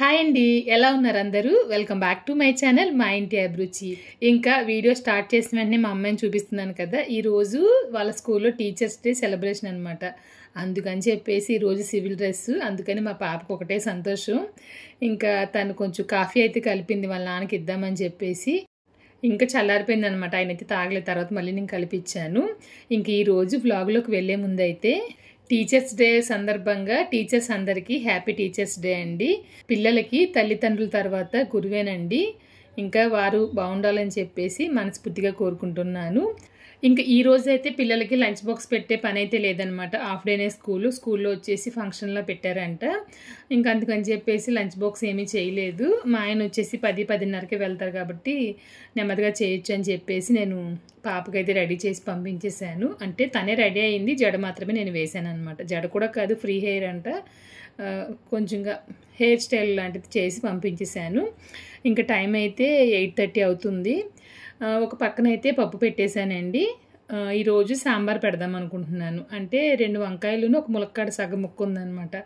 hi అండి ఎలా ఉన్నారు అందరూ welcome back to my channel మా ఇంటి అభిరుచి ఇంకా వీడియో స్టార్ట్ చేసిన వెంటనే మా అమ్మాయిని చూపిస్తున్నాను కదా ఈరోజు వాళ్ళ స్కూల్లో టీచర్స్ డే సెలబ్రేషన్ అనమాట అందుకని చెప్పేసి ఈరోజు సివిల్ డ్రెస్ అందుకని మా పాపకు ఒకటే సంతోషం ఇంకా తను కొంచెం కాఫీ అయితే కలిపింది వాళ్ళ నాన్నకి ఇద్దామని చెప్పేసి ఇంకా చల్లారిపోయింది అనమాట ఆయన అయితే తాగలేదు తర్వాత మళ్ళీ నేను కలిపించాను ఇంక ఈరోజు బ్లాగ్లోకి వెళ్ళే ముందైతే టీచర్స్ డే సందర్భంగా టీచర్స్ అందరికీ హ్యాపీ టీచర్స్ డే అండి పిల్లలకి తల్లిదండ్రుల తర్వాత గురువేనండి ఇంకా వారు బాగుండాలని చెప్పేసి మనస్ఫూర్తిగా కోరుకుంటున్నాను ఇంకా ఈ రోజు అయితే పిల్లలకి లంచ్ బాక్స్ పెట్టే పని అయితే లేదనమాట హాఫ్ డేనే స్కూల్ స్కూల్లో వచ్చేసి ఫంక్షన్లో పెట్టారంట ఇంకా అందుకని చెప్పేసి లంచ్ బాక్స్ ఏమీ చేయలేదు మా ఆయన వచ్చేసి పది పదిన్నరకి వెళ్తారు కాబట్టి నెమ్మదిగా చేయొచ్చు అని చెప్పేసి నేను పాపకైతే రెడీ చేసి పంపించేశాను అంటే తనే రెడీ అయింది జడ మాత్రమే నేను వేశాను అనమాట జడ కూడా కాదు ఫ్రీ హెయిర్ అంట కొంచెంగా హెయిర్ స్టైల్ లాంటిది చేసి పంపించేశాను ఇంకా టైం అయితే ఎయిట్ థర్టీ అవుతుంది ఒక పక్కన అయితే పప్పు పెట్టేశానండి ఈరోజు సాంబార్ పెడదాం అనుకుంటున్నాను అంటే రెండు వంకాయలును ఒక ములక్కాడ సగం ముక్క ఉందనమాట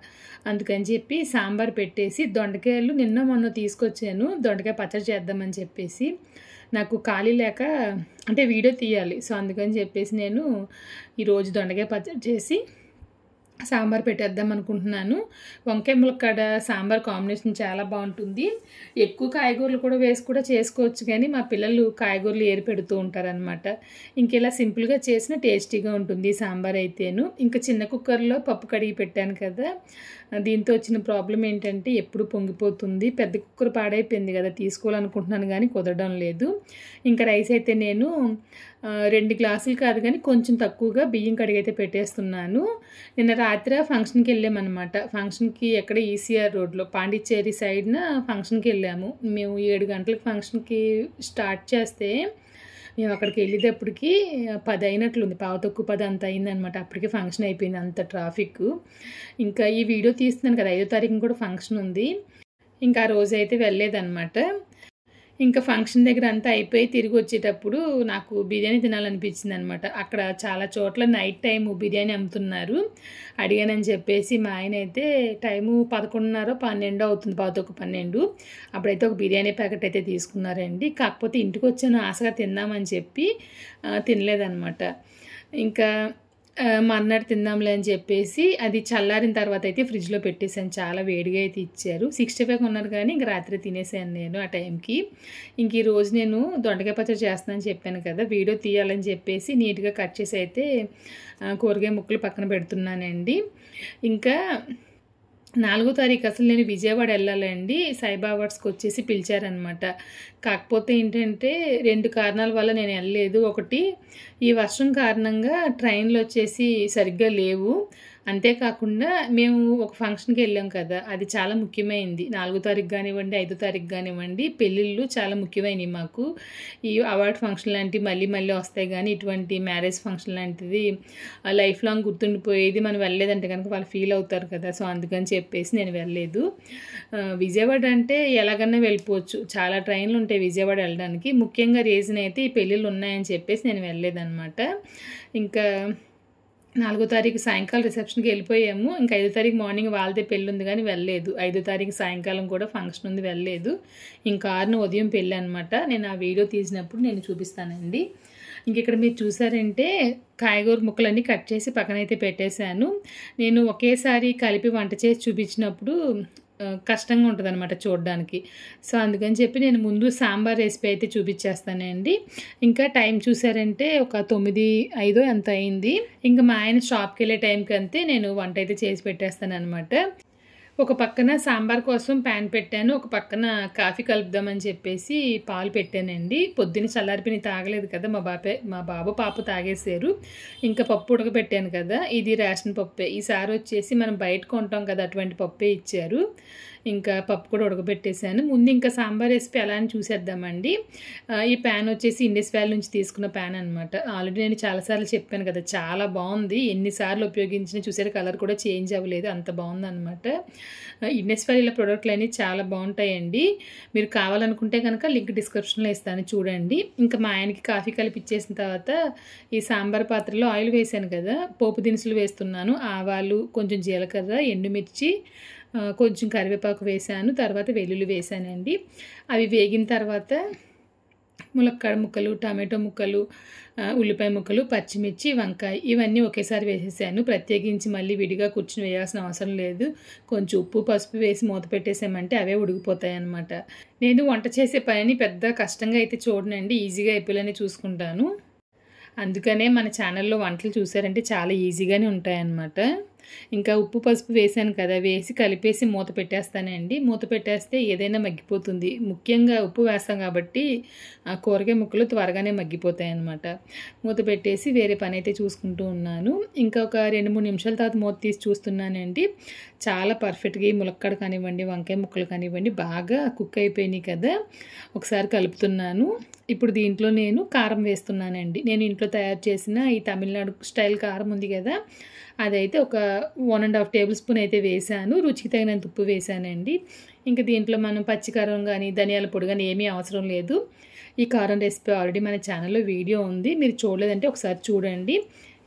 అందుకని చెప్పి సాంబార్ పెట్టేసి దొండకాయలు నిన్న మొన్న తీసుకొచ్చాను దొండకాయ పచ్చడి చేద్దామని చెప్పేసి నాకు ఖాళీ లేక అంటే వీడియో తీయాలి సో అందుకని చెప్పేసి నేను ఈరోజు దొండకాయ పచ్చడి చేసి సాంబార్ పెట్టేద్దాం అనుకుంటున్నాను వంకాయ ములక్కడ సాంబార్ కాంబినేషన్ చాలా బాగుంటుంది ఎక్కువ కాయగూరలు కూడా వేసి కూడా చేసుకోవచ్చు కానీ మా పిల్లలు కాయగూరలు ఏరి పెడుతూ ఉంటారనమాట ఇంకెలా సింపుల్గా చేసిన టేస్టీగా ఉంటుంది సాంబార్ అయితేను ఇంకా చిన్న కుక్కర్లో పప్పు కడిగి పెట్టాను కదా దీంతో వచ్చిన ప్రాబ్లం ఏంటంటే ఎప్పుడు పొంగిపోతుంది పెద్ద కుక్కర్ పాడైపోయింది కదా తీసుకోవాలనుకుంటున్నాను కానీ కుదరడం లేదు ఇంకా రైస్ అయితే నేను రెండు గ్లాసులు కాదు కానీ కొంచెం తక్కువగా బియ్యం కడిగైతే పెట్టేస్తున్నాను నిన్న రాత్రి ఫంక్షన్కి వెళ్ళామన్నమాట ఫంక్షన్కి ఎక్కడ ఈసీఆర్ రోడ్లో పాండిచ్చేరి సైడ్న ఫంక్షన్కి వెళ్ళాము మేము ఏడు గంటలకు ఫంక్షన్కి స్టార్ట్ చేస్తే మేము అక్కడికి వెళ్ళేటప్పటికి పది అయినట్లుంది పావు తక్కువ పది అంత అయిందనమాట అప్పటికే ఫంక్షన్ అయిపోయింది అంత ట్రాఫిక్ ఇంకా ఈ వీడియో తీస్తున్నాను కదా ఐదో తారీఖున కూడా ఫంక్షన్ ఉంది ఇంకా ఆ రోజు అయితే వెళ్ళలేదనమాట ఇంకా ఫంక్షన్ దగ్గర అంతా అయిపోయి తిరిగి వచ్చేటప్పుడు నాకు బిర్యానీ తినాలనిపించింది అనమాట అక్కడ చాలా చోట్ల నైట్ టైము బిర్యానీ అమ్ముతున్నారు అడిగానని చెప్పేసి మా ఆయన అయితే టైము పదకొండున్నర పన్నెండు అవుతుంది పదొక పన్నెండు అప్పుడైతే ఒక బిర్యానీ ప్యాకెట్ అయితే తీసుకున్నారండి కాకపోతే ఇంటికి వచ్చాను ఆశగా తిందామని చెప్పి తినలేదనమాట ఇంకా మర్నాడు తిందాంలే అని చెప్పేసి అది చల్లారిన తర్వాత అయితే ఫ్రిడ్జ్లో పెట్టేసాను చాలా వేడిగా అయితే ఇచ్చారు సిక్స్టీ ఫైవ్ ఉన్నారు కానీ ఇంక రాత్రి తినేసాను నేను ఆ టైంకి ఇంక ఈ రోజు నేను దొండకాయ పచ్చడి చేస్తానని చెప్పాను కదా వీడియో తీయాలని చెప్పేసి నీట్గా కట్ చేసి అయితే కూరగాయ ముక్కలు పక్కన పెడుతున్నానండి ఇంకా నాలుగో తారీఖు అసలు నేను విజయవాడ వెళ్ళాలండి వర్డ్స్కి వచ్చేసి పిలిచారనమాట కాకపోతే ఏంటంటే రెండు కారణాల వల్ల నేను వెళ్ళలేదు ఒకటి ఈ వర్షం కారణంగా ట్రైన్లు వచ్చేసి సరిగ్గా లేవు అంతేకాకుండా మేము ఒక ఫంక్షన్కి వెళ్ళాం కదా అది చాలా ముఖ్యమైంది నాలుగో తారీఖు కానివ్వండి ఐదో తారీఖు కానివ్వండి పెళ్ళిళ్ళు చాలా ముఖ్యమైనవి మాకు ఈ అవార్డ్ ఫంక్షన్ లాంటివి మళ్ళీ మళ్ళీ వస్తాయి కానీ ఇటువంటి మ్యారేజ్ ఫంక్షన్ లాంటిది లైఫ్ లాంగ్ గుర్తుండిపోయేది మనం వెళ్ళలేదంటే కనుక వాళ్ళు ఫీల్ అవుతారు కదా సో అందుకని చెప్పేసి నేను వెళ్ళలేదు విజయవాడ అంటే ఎలాగన్నా వెళ్ళిపోవచ్చు చాలా ట్రైన్లు ఉంటాయి విజయవాడ వెళ్ళడానికి ముఖ్యంగా రీజన్ అయితే ఈ పెళ్ళిళ్ళు ఉన్నాయని చెప్పేసి నేను వెళ్ళలేదు ఇంకా నాలుగో తారీఖు సాయంకాలం రిసెప్షన్కి వెళ్ళిపోయాము ఇంకా ఐదో తారీఖు మార్నింగ్ వాళ్ళదే పెళ్ళి ఉంది కానీ వెళ్ళలేదు ఐదో తారీఖు సాయంకాలం కూడా ఫంక్షన్ ఉంది వెళ్ళలేదు ఇంకా ఆరున ఉదయం పెళ్ళి అనమాట నేను ఆ వీడియో తీసినప్పుడు నేను చూపిస్తానండి ఇంక ఇక్కడ మీరు చూసారంటే కాయగూర ముక్కలన్నీ కట్ చేసి పక్కనైతే పెట్టేశాను నేను ఒకేసారి కలిపి వంట చేసి చూపించినప్పుడు కష్టంగా ఉంటుంది అనమాట చూడడానికి సో అందుకని చెప్పి నేను ముందు సాంబార్ రెసిపీ అయితే చూపించేస్తానండి ఇంకా టైం చూసారంటే ఒక తొమ్మిది ఐదో ఎంత అయింది ఇంకా మా ఆయన షాప్కి వెళ్ళే టైంకి అంతే నేను వంట అయితే చేసి పెట్టేస్తాను అనమాట ఒక పక్కన సాంబార్ కోసం ప్యాన్ పెట్టాను ఒక పక్కన కాఫీ కలుపుదామని చెప్పేసి పాలు పెట్టానండి పొద్దున్న చల్లారిపిని తాగలేదు కదా మా బాపే మా బాబు పాప తాగేశారు ఇంకా పప్పు ఉడకబెట్టాను కదా ఇది రేషన్ పప్పే ఈసారి వచ్చేసి మనం బయట కొంటాం కదా అటువంటి పప్పే ఇచ్చారు ఇంకా పప్పు కూడా ఉడకబెట్టేశాను ముందు ఇంకా సాంబార్ రెసిపీ ఎలా అని చూసేద్దామండి ఈ ప్యాన్ వచ్చేసి ఇండస్ వ్యాలీ నుంచి తీసుకున్న ప్యాన్ అనమాట ఆల్రెడీ నేను చాలాసార్లు చెప్పాను కదా చాలా బాగుంది ఎన్నిసార్లు ఉపయోగించిన చూసారు కలర్ కూడా చేంజ్ అవ్వలేదు అంత బాగుందనమాట ఇండస్ వ్యాలీలో ప్రోడక్ట్లు అనేవి చాలా బాగుంటాయండి మీరు కావాలనుకుంటే కనుక లింక్ డిస్క్రిప్షన్లో ఇస్తాను చూడండి ఇంకా మా ఆయనకి కాఫీ కలిపిచ్చేసిన తర్వాత ఈ సాంబార్ పాత్రలో ఆయిల్ వేసాను కదా పోపు దినుసులు వేస్తున్నాను ఆవాలు కొంచెం జీలకర్ర ఎండుమిర్చి కొంచెం కరివేపాకు వేసాను తర్వాత వెల్లుల్లి వేసానండి అవి వేగిన తర్వాత ములక్కాడ ముక్కలు టమాటో ముక్కలు ఉల్లిపాయ ముక్కలు పచ్చిమిర్చి వంకాయ ఇవన్నీ ఒకేసారి వేసేసాను ప్రత్యేకించి మళ్ళీ విడిగా కూర్చుని వేయాల్సిన అవసరం లేదు కొంచెం ఉప్పు పసుపు వేసి మూత పెట్టేసామంటే అవే ఉడికిపోతాయి అనమాట నేను వంట చేసే పనిని పెద్ద కష్టంగా అయితే చూడనండి ఈజీగా అయిపోయిలని చూసుకుంటాను అందుకనే మన ఛానల్లో వంటలు చూసారంటే చాలా ఈజీగానే ఉంటాయన్నమాట ఇంకా ఉప్పు పసుపు వేసాను కదా వేసి కలిపేసి మూత పెట్టేస్తానండి మూత పెట్టేస్తే ఏదైనా మగ్గిపోతుంది ముఖ్యంగా ఉప్పు వేస్తాం కాబట్టి ఆ కూరగాయ ముక్కలు త్వరగానే మగ్గిపోతాయి అనమాట మూత పెట్టేసి వేరే పని అయితే చూసుకుంటూ ఉన్నాను ఇంకా ఒక రెండు మూడు నిమిషాల తర్వాత మూత తీసి చూస్తున్నానండి చాలా పర్ఫెక్ట్గా ఈ ములక్కడ కానివ్వండి వంకాయ ముక్కలు కానివ్వండి బాగా కుక్ అయిపోయినాయి కదా ఒకసారి కలుపుతున్నాను ఇప్పుడు దీంట్లో నేను కారం వేస్తున్నానండి నేను ఇంట్లో తయారు చేసిన ఈ తమిళనాడు స్టైల్ కారం ఉంది కదా అదైతే ఒక one and half table spoon అయితే వేసాను రుచికి తగినంత ఉప్పు వేశానండి ఇంకా దీంట్లో మనం పచ్చికారం కానీ ధనియాల పొడి కానీ ఏమీ అవసరం లేదు ఈ కారం రెసిపీ ఆల్రెడీ మన ఛానల్లో వీడియో ఉంది మీరు చూడలేదంటే ఒకసారి చూడండి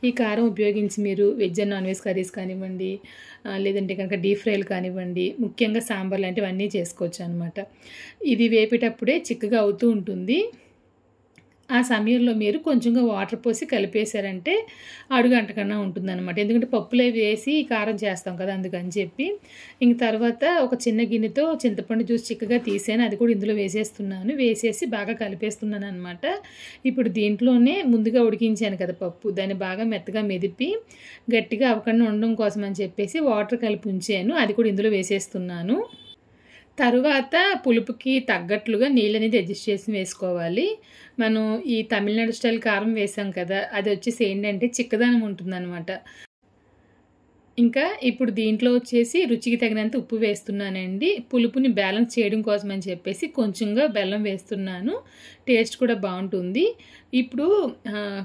ఈ కారం ఉపయోగించి మీరు veg and non veg curries కానివ్వండి లేదంటే కనుక డీప్ ఫ్రైలు కానివ్వండి ముఖ్యంగా సాంబార్ లాంటివన్నీ చేసుకోవచ్చు అనమాట ఇది వేపేటప్పుడే చిక్కగా అవుతూ ఉంటుంది ఆ సమయంలో మీరు కొంచెంగా వాటర్ పోసి కలిపేశారంటే అడుగంట కన్నా అనమాట ఎందుకంటే పప్పులు అవి వేసి కారం చేస్తాం కదా అందుకని చెప్పి ఇంక తర్వాత ఒక చిన్న గిన్నెతో చింతపండు జ్యూస్ చిక్కగా తీసాను అది కూడా ఇందులో వేసేస్తున్నాను వేసేసి బాగా కలిపేస్తున్నాను అనమాట ఇప్పుడు దీంట్లోనే ముందుగా ఉడికించాను కదా పప్పు దాన్ని బాగా మెత్తగా మెదిపి గట్టిగా అవకుండా ఉండడం కోసం అని చెప్పేసి వాటర్ కలిపి ఉంచాను అది కూడా ఇందులో వేసేస్తున్నాను తరువాత పులుపుకి తగ్గట్లుగా నీళ్ళు అనేది అడ్జస్ట్ చేసి వేసుకోవాలి మనం ఈ తమిళనాడు స్టైల్ కారం వేసాం కదా అది వచ్చేసి ఏంటంటే చిక్కదనం ఉంటుందన్నమాట ఇంకా ఇప్పుడు దీంట్లో వచ్చేసి రుచికి తగినంత ఉప్పు వేస్తున్నానండి పులుపుని బ్యాలెన్స్ చేయడం కోసం అని చెప్పేసి కొంచెంగా బెల్లం వేస్తున్నాను టేస్ట్ కూడా బాగుంటుంది ఇప్పుడు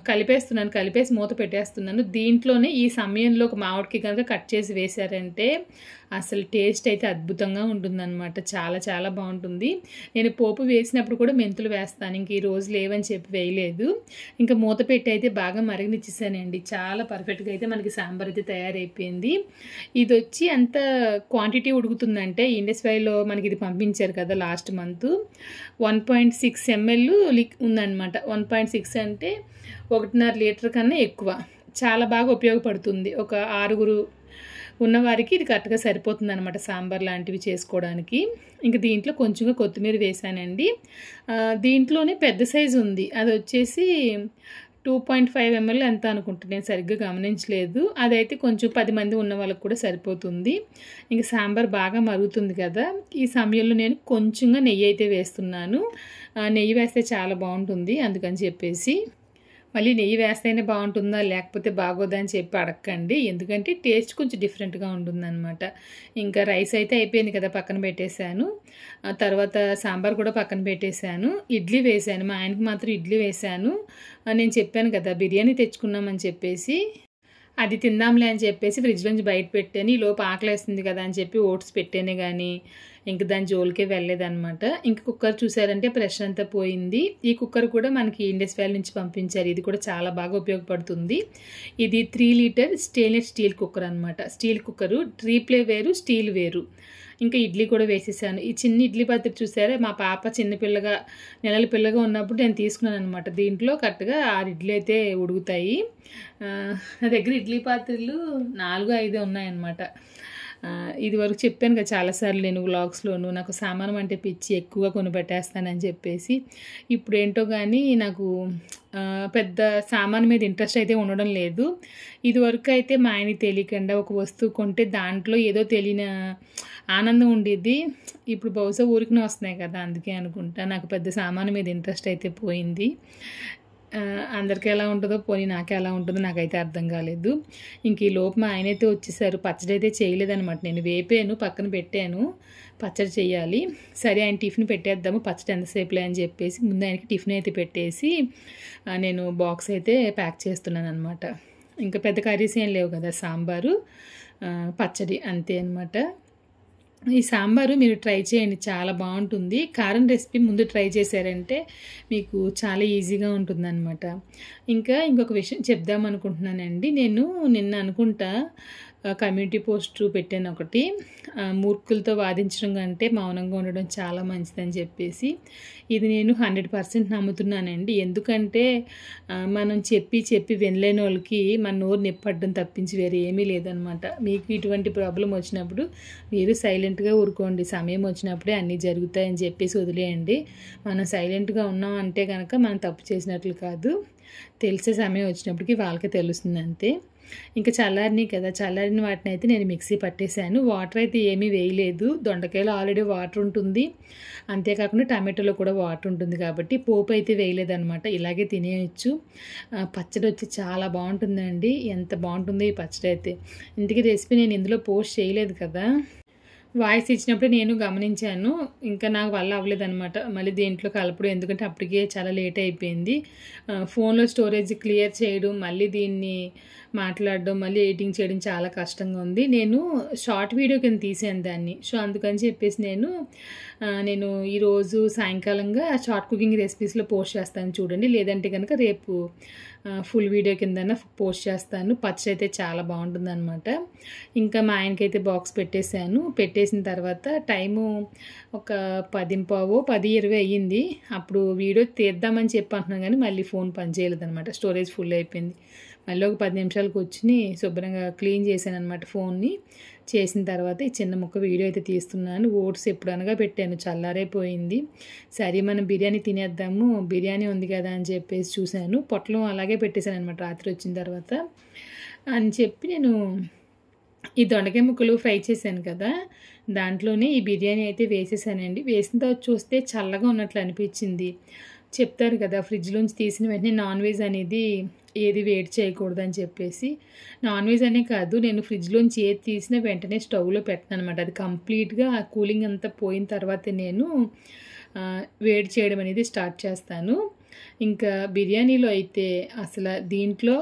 కలిపేస్తున్నాను కలిపేసి మూత పెట్టేస్తున్నాను దీంట్లోనే ఈ సమయంలో ఒక మామిడికి కనుక కట్ చేసి వేశారంటే అసలు టేస్ట్ అయితే అద్భుతంగా ఉంటుందన్నమాట చాలా చాలా బాగుంటుంది నేను పోపు వేసినప్పుడు కూడా మెంతులు వేస్తాను ఇంక ఈ రోజు లేవని చెప్పి వేయలేదు ఇంకా మూత పెట్టి అయితే బాగా మరగనిచ్చేసానండి చాలా పర్ఫెక్ట్గా అయితే మనకి సాంబార్ అయితే తయారైపోయింది ఇది వచ్చి అంత క్వాంటిటీ ఉడుకుతుందంటే ఇండస్ట్రీలో మనకి ఇది పంపించారు కదా last month one point six ML లీటర్లు లిక్ ఉందన్నమాట వన్ పాయింట్ సిక్స్ అంటే ఒకటిన్నర లీటర్ కన్నా ఎక్కువ చాలా బాగా ఉపయోగపడుతుంది ఒక ఆరుగురు ఉన్నవారికి ఇది కరెక్ట్గా సరిపోతుంది అనమాట సాంబార్ లాంటివి చేసుకోవడానికి ఇంకా దీంట్లో కొంచెంగా కొత్తిమీర వేసానండి దీంట్లోనే పెద్ద సైజు ఉంది అది వచ్చేసి టూ పాయింట్ ఫైవ్ ఎంఎల్ ఎంత అనుకుంటా నేను సరిగ్గా గమనించలేదు అదైతే కొంచెం పది మంది ఉన్న వాళ్ళకి కూడా సరిపోతుంది ఇంకా సాంబార్ బాగా మరుగుతుంది కదా ఈ సమయంలో నేను కొంచెంగా నెయ్యి అయితే వేస్తున్నాను నెయ్యి వేస్తే చాలా బాగుంటుంది అందుకని చెప్పేసి మళ్ళీ నెయ్యి వేస్తేనే బాగుంటుందా లేకపోతే బాగోదా అని చెప్పి అడగండి ఎందుకంటే టేస్ట్ కొంచెం డిఫరెంట్గా ఉంటుందన్నమాట ఇంకా రైస్ అయితే అయిపోయింది కదా పక్కన పెట్టేశాను తర్వాత సాంబార్ కూడా పక్కన పెట్టేశాను ఇడ్లీ వేశాను మా ఆయనకి మాత్రం ఇడ్లీ వేశాను నేను చెప్పాను కదా బిర్యానీ తెచ్చుకున్నామని చెప్పేసి అది తిందాంలే అని చెప్పేసి ఫ్రిడ్జ్ నుంచి బయట పెట్టాను ఈ లోపు ఆకలేస్తుంది కదా అని చెప్పి ఓట్స్ పెట్టాను కానీ ఇంక దాని జోలికే అనమాట ఇంక కుక్కర్ చూసారంటే ప్రెషర్ అంతా పోయింది ఈ కుక్కర్ కూడా మనకి ఇండస్ వ్యాలీ నుంచి పంపించారు ఇది కూడా చాలా బాగా ఉపయోగపడుతుంది ఇది three litre stainless steel cooker అనమాట స్టీల్ కుక్కరు ట్రీప్లే వేరు స్టీల్ వేరు ఇంకా ఇడ్లీ కూడా వేసేసాను ఈ చిన్న ఇడ్లీ పాత్ర చూసారే మా పాప చిన్నపిల్లగా నెలల పిల్లగా ఉన్నప్పుడు నేను తీసుకున్నాను అనమాట దీంట్లో కరెక్ట్గా ఆరు ఇడ్లీ అయితే ఉడుగుతాయి నా దగ్గర ఇడ్లీ పాత్రలు నాలుగు ఐదు ఉన్నాయన్నమాట ఇది వరకు చెప్పాను కదా చాలాసార్లు నేను వ్లాగ్స్లోను నాకు సామానం అంటే పిచ్చి ఎక్కువగా కొనిపెట్టేస్తానని చెప్పేసి ఇప్పుడు ఏంటో కానీ నాకు పెద్ద సామాన్ మీద ఇంట్రెస్ట్ అయితే ఉండడం లేదు ఇదివరకు అయితే మా ఆయన తెలియకుండా ఒక వస్తువు కొంటే దాంట్లో ఏదో తెలియని ఆనందం ఉండేది ఇప్పుడు బహుశా ఊరికినే వస్తున్నాయి కదా అందుకే అనుకుంటా నాకు పెద్ద సామాన్ మీద ఇంట్రెస్ట్ అయితే పోయింది అందరికీ ఎలా ఉంటుందో పోనీ నాకే ఎలా ఉంటుందో నాకైతే అర్థం కాలేదు ఇంక ఈ లోపు మా ఆయన అయితే వచ్చేసారు పచ్చడి అయితే చేయలేదనమాట నేను వేపాను పక్కన పెట్టాను పచ్చడి చేయాలి సరే ఆయన టిఫిన్ పెట్టేద్దాము పచ్చడి ఎంతసేపులే అని చెప్పేసి ముందు ఆయనకి టిఫిన్ అయితే పెట్టేసి నేను బాక్స్ అయితే ప్యాక్ చేస్తున్నాను అనమాట ఇంకా పెద్ద కర్రీస్ ఏం లేవు కదా సాంబారు పచ్చడి అంతే అనమాట ఈ సాంబారు మీరు ట్రై చేయండి చాలా బాగుంటుంది కారం రెసిపీ ముందు ట్రై చేశారంటే మీకు చాలా ఈజీగా ఉంటుందన్నమాట ఇంకా ఇంకొక విషయం చెప్దాం అనుకుంటున్నానండి నేను నిన్న అనుకుంటా కమ్యూనిటీ పోస్ట్ పెట్టాను ఒకటి మూర్ఖులతో వాదించడం కంటే మౌనంగా ఉండడం చాలా మంచిదని చెప్పేసి ఇది నేను హండ్రెడ్ పర్సెంట్ నమ్ముతున్నానండి ఎందుకంటే మనం చెప్పి చెప్పి వినలేని వాళ్ళకి మన నోరు నిప్పడ్డం తప్పించి వేరే ఏమీ లేదనమాట మీకు ఇటువంటి ప్రాబ్లం వచ్చినప్పుడు మీరు సైలెంట్గా ఊరుకోండి సమయం వచ్చినప్పుడే అన్నీ జరుగుతాయని చెప్పేసి వదిలేయండి మనం సైలెంట్గా ఉన్నాం అంటే కనుక మనం తప్పు చేసినట్లు కాదు తెలిసే సమయం వచ్చినప్పటికీ వాళ్ళకే తెలుస్తుంది అంతే ఇంకా చల్లారిని కదా చల్లారిన వాటిని అయితే నేను మిక్సీ పట్టేశాను వాటర్ అయితే ఏమీ వేయలేదు దొండకాయలో ఆల్రెడీ వాటర్ ఉంటుంది అంతేకాకుండా టమాటోలో కూడా వాటర్ ఉంటుంది కాబట్టి పోపు అయితే వేయలేదనమాట ఇలాగే తినేయచ్చు పచ్చడి వచ్చి చాలా బాగుంటుందండి ఎంత బాగుంటుందో ఈ పచ్చడి అయితే ఇంతకీ రెసిపీ నేను ఇందులో పోస్ట్ చేయలేదు కదా వాయిస్ ఇచ్చినప్పుడు నేను గమనించాను ఇంకా నాకు వల్ల అవ్వలేదనమాట మళ్ళీ దేంట్లో కలపడం ఎందుకంటే అప్పటికే చాలా లేట్ అయిపోయింది ఫోన్లో స్టోరేజ్ క్లియర్ చేయడం మళ్ళీ దీన్ని మాట్లాడడం మళ్ళీ ఎడిటింగ్ చేయడం చాలా కష్టంగా ఉంది నేను షార్ట్ వీడియో కింద తీసాను దాన్ని సో అందుకని చెప్పేసి నేను నేను ఈరోజు సాయంకాలంగా షార్ట్ కుకింగ్ రెసిపీస్లో పోస్ట్ చేస్తాను చూడండి లేదంటే కనుక రేపు ఫుల్ వీడియో కింద పోస్ట్ చేస్తాను పచ్చడి అయితే చాలా బాగుంటుందన్నమాట ఇంకా మా ఆయనకైతే బాక్స్ పెట్టేశాను పెట్టేసిన తర్వాత టైము ఒక పదింపావో పది ఇరవై అయ్యింది అప్పుడు వీడియో తీద్దామని చెప్పి అంటున్నాను కానీ మళ్ళీ ఫోన్ అనమాట స్టోరేజ్ ఫుల్ అయిపోయింది మళ్ళీ ఒక పది నిమిషాలు కూర్చుని శుభ్రంగా క్లీన్ చేశాను అనమాట ఫోన్ని చేసిన తర్వాత ఈ చిన్న ముక్క వీడియో అయితే తీస్తున్నాను ఓట్స్ ఎప్పుడనగా పెట్టాను చల్లారైపోయింది సరే మనం బిర్యానీ తినేద్దాము బిర్యానీ ఉంది కదా అని చెప్పేసి చూశాను పొట్లం అలాగే పెట్టేశాను అనమాట రాత్రి వచ్చిన తర్వాత అని చెప్పి నేను ఈ దొండకాయ ముక్కలు ఫ్రై చేశాను కదా దాంట్లోనే ఈ బిర్యానీ అయితే వేసేసానండి వేసిన తర్వాత చూస్తే చల్లగా ఉన్నట్లు అనిపించింది చెప్తారు కదా ఫ్రిడ్జ్లోంచి తీసిన వెంటనే నాన్ వెజ్ అనేది ఏది వేడి చేయకూడదని చెప్పేసి నాన్ వెజ్ అనే కాదు నేను ఫ్రిడ్జ్లోంచి ఏది తీసినా వెంటనే స్టవ్లో పెట్టను అనమాట అది కంప్లీట్గా ఆ కూలింగ్ అంతా పోయిన తర్వాత నేను వేడి చేయడం అనేది స్టార్ట్ చేస్తాను ఇంకా బిర్యానీలో అయితే అసలు దీంట్లో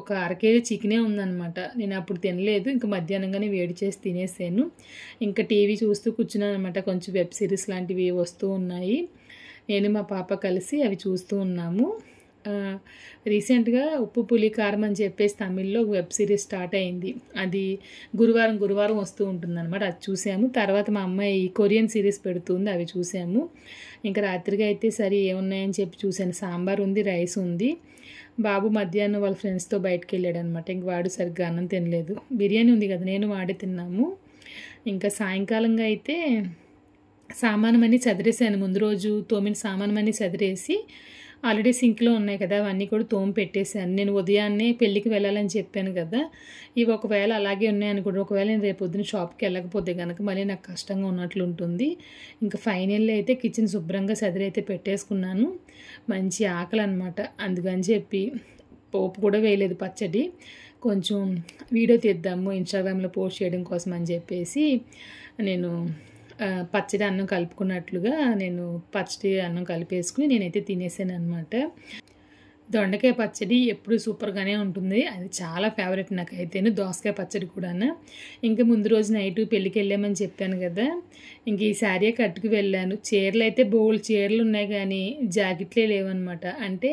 ఒక అర కేజీ చికెనే ఉందనమాట నేను అప్పుడు తినలేదు ఇంకా మధ్యాహ్నంగానే వేడి చేసి తినేసాను ఇంకా టీవీ చూస్తూ కూర్చున్నాను అనమాట కొంచెం వెబ్ సిరీస్ లాంటివి వస్తూ ఉన్నాయి నేను మా పాప కలిసి అవి చూస్తూ ఉన్నాము రీసెంట్గా ఉప్పు పులి కారం అని చెప్పేసి తమిళ్లో వెబ్ సిరీస్ స్టార్ట్ అయింది అది గురువారం గురువారం వస్తూ ఉంటుందన్నమాట అది చూసాము తర్వాత మా అమ్మాయి కొరియన్ సిరీస్ పెడుతుంది అవి చూసాము ఇంకా రాత్రిగా అయితే సరే ఏమున్నాయని చెప్పి చూశాను సాంబార్ ఉంది రైస్ ఉంది బాబు మధ్యాహ్నం వాళ్ళ ఫ్రెండ్స్తో బయటకు వెళ్ళాడు అనమాట ఇంక వాడు సరిగ్గా అన్నం తినలేదు బిర్యానీ ఉంది కదా నేను వాడే తిన్నాము ఇంకా సాయంకాలంగా అయితే అన్నీ చదిరేసాను ముందు రోజు తోమిన అన్నీ చదిరేసి ఆల్రెడీ సింక్లో ఉన్నాయి కదా అవన్నీ కూడా తోమి పెట్టేశాను నేను ఉదయాన్నే పెళ్ళికి వెళ్ళాలని చెప్పాను కదా ఇవి ఒకవేళ అలాగే ఉన్నాయనుకోండి ఒకవేళ నేను రేపు పొద్దున షాప్కి వెళ్ళకపోతే కనుక మళ్ళీ నాకు కష్టంగా ఉన్నట్లు ఉంటుంది ఇంకా ఫైనల్లీ అయితే కిచెన్ శుభ్రంగా చదిరైతే పెట్టేసుకున్నాను మంచి ఆకలి అనమాట అందుకని చెప్పి పోపు కూడా వేయలేదు పచ్చడి కొంచెం వీడియో తీద్దాము ఇన్స్టాగ్రామ్లో పోస్ట్ చేయడం కోసం అని చెప్పేసి నేను పచ్చడి అన్నం కలుపుకున్నట్లుగా నేను పచ్చడి అన్నం కలిపేసుకుని నేనైతే తినేసాను అనమాట దొండకాయ పచ్చడి ఎప్పుడు సూపర్గానే ఉంటుంది అది చాలా ఫేవరెట్ అయితే దోసకాయ పచ్చడి కూడాను ఇంకా ముందు రోజు నైట్ పెళ్ళికి వెళ్ళామని చెప్పాను కదా ఇంక ఈ శారీ కట్టుకు వెళ్ళాను చీరలు అయితే బోల్ చీరలు ఉన్నాయి కానీ జాకెట్లే లేవన్నమాట అంటే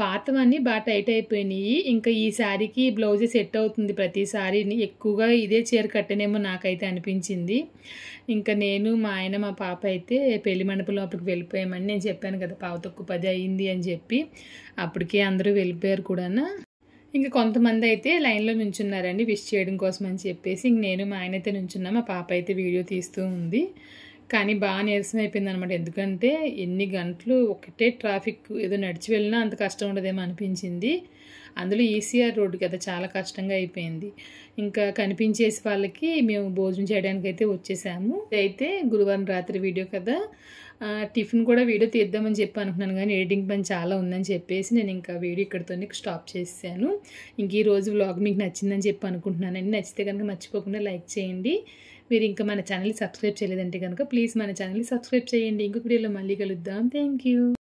పాతవన్నీ బాగా టైట్ అయిపోయినాయి ఇంకా ఈ శారీకి బ్లౌజ్ సెట్ అవుతుంది ప్రతిసారి ఎక్కువగా ఇదే చీర కట్టనేమో నాకైతే అనిపించింది ఇంకా నేను మా ఆయన మా పాప అయితే పెళ్లి మండపంలో లోపలికి వెళ్ళిపోయామని నేను చెప్పాను కదా పావు తక్కువ పది అయ్యింది అని చెప్పి అప్పటికే అందరూ వెళ్ళిపోయారు కూడా ఇంకా కొంతమంది అయితే లైన్లో నుంచున్నారండి విష్ చేయడం కోసం అని చెప్పేసి ఇంక నేను మా ఆయన అయితే నుంచున్నా మా పాప అయితే వీడియో తీస్తూ ఉంది కానీ బాగా నీరసం అయిపోయింది అనమాట ఎందుకంటే ఎన్ని గంటలు ఒకటే ట్రాఫిక్ ఏదో నడిచి వెళ్ళినా అంత కష్టం ఉండదేమో అనిపించింది అందులో ఈసీఆర్ రోడ్డు కదా చాలా కష్టంగా అయిపోయింది ఇంకా కనిపించేసి వాళ్ళకి మేము భోజనం చేయడానికి అయితే వచ్చేసాము అయితే గురువారం రాత్రి వీడియో కదా టిఫిన్ కూడా వీడియో తీద్దామని చెప్పి అనుకున్నాను కానీ ఎడిటింగ్ పని చాలా ఉందని చెప్పేసి నేను ఇంకా వీడియో ఇక్కడితో స్టాప్ చేశాను ఇంక ఈరోజు వ్లాగ్ మీకు నచ్చిందని చెప్పి అనుకుంటున్నానండి నచ్చితే కనుక మర్చిపోకుండా లైక్ చేయండి మీరు ఇంకా మన ఛానల్ సబ్స్క్రైబ్ చేయలేదంటే కనుక ప్లీజ్ మన ఛానల్ సబ్స్క్రైబ్ చేయండి ఇంకొక వీడియోలో మళ్ళీ కలుద్దాం థ్యాంక్ యూ